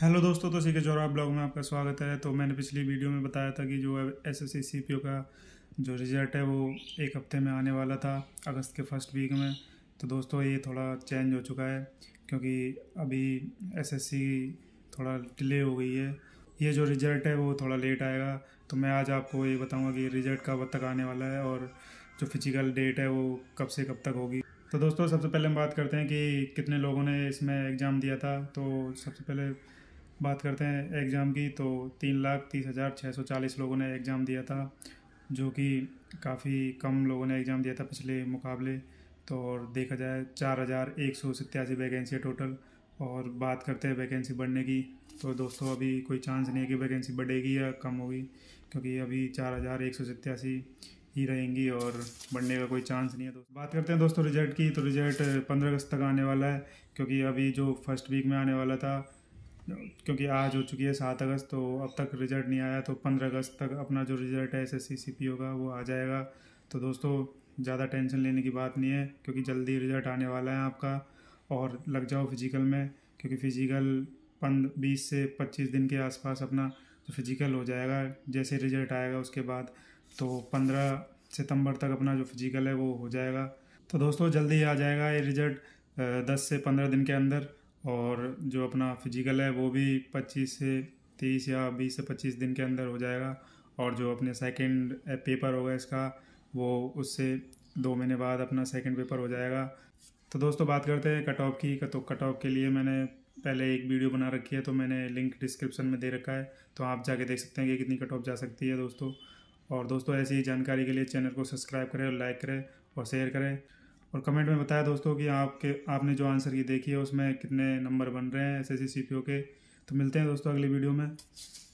hello दोस्तों तो सीखे जोरा ब्लॉग में आपका स्वागत है तो मैंने पिछली वीडियो में बताया था कि जो एस एस सी का जो रिजल्ट है वो एक हफ्ते में आने वाला था अगस्त के फर्स्ट वीक में तो दोस्तों ये थोड़ा चेंज हो चुका है क्योंकि अभी एस थोड़ा डिले हो गई है ये जो रिज़ल्ट है वो थोड़ा लेट आएगा तो मैं आज आपको ये बताऊँगा कि रिज़ल्ट कब तक आने वाला है और जो फिजिकल डेट है वो कब से कब तक होगी तो दोस्तों सबसे पहले हम बात करते हैं कि कितने लोगों ने इसमें एग्ज़ाम दिया था तो सबसे पहले बात करते हैं एग्ज़ाम की तो तीन लाख तीस हज़ार छः सौ चालीस लोगों ने एग्ज़ाम दिया था जो कि काफ़ी कम लोगों ने एग्ज़ाम दिया था पिछले मुकाबले तो और देखा जाए चार हज़ार एक सौ सत्तासी वैकेंसी है टोटल और बात करते हैं वैकेंसी बढ़ने की तो दोस्तों अभी कोई चांस नहीं है कि वैकेंसी बढ़ेगी या कम होगी क्योंकि अभी चार हज़ार एक सौ सत्तासी ही रहेंगी और बढ़ने का कोई चांस नहीं है दोस्तों बात करते हैं दोस्तों रिजल्ट की तो रिजल्ट पंद्रह अगस्त तक आने वाला है क्योंकि अभी जो फर्स्ट वीक में आने वाला था क्योंकि आज हो चुकी है सात अगस्त तो अब तक रिजल्ट नहीं आया तो पंद्रह अगस्त तक अपना जो रिजल्ट है S S C C P का वो आ जाएगा तो दोस्तों ज़्यादा टेंशन लेने की बात नहीं है क्योंकि जल्दी रिजल्ट आने वाला है आपका और लग जाओ फिजिकल में क्योंकि फिजिकल पंद बीस से पच्चीस दिन के आसपास अपना जो फिजिकल हो जाएगा जैसे रिजल्ट आएगा उसके बाद तो पंद्रह सितंबर तक अपना जो फिजिकल है वो हो जाएगा तो दोस्तों जल्दी आ जाएगा ये रिजल्ट दस से पंद्रह दिन के अंदर और जो अपना फिजिकल है वो भी पच्चीस से तीस या बीस से पच्चीस दिन के अंदर हो जाएगा और जो अपने सेकेंड पेपर होगा इसका वो उससे दो महीने बाद अपना सेकेंड पेपर हो जाएगा तो दोस्तों बात करते हैं कट ऑफ की तो कट ऑफ के लिए मैंने पहले एक वीडियो बना रखी है तो मैंने लिंक डिस्क्रिप्शन में दे रखा है तो आप जाके देख सकते हैं कि कितनी कट ऑफ जा सकती है दोस्तों और दोस्तों ऐसी जानकारी के लिए चैनल को सब्सक्राइब करें और लाइक करें और शेयर करें और कमेंट में बताया दोस्तों कि आपके आपने जो आंसर की देखी है उसमें कितने नंबर बन रहे हैं एस एस के तो मिलते हैं दोस्तों अगली वीडियो में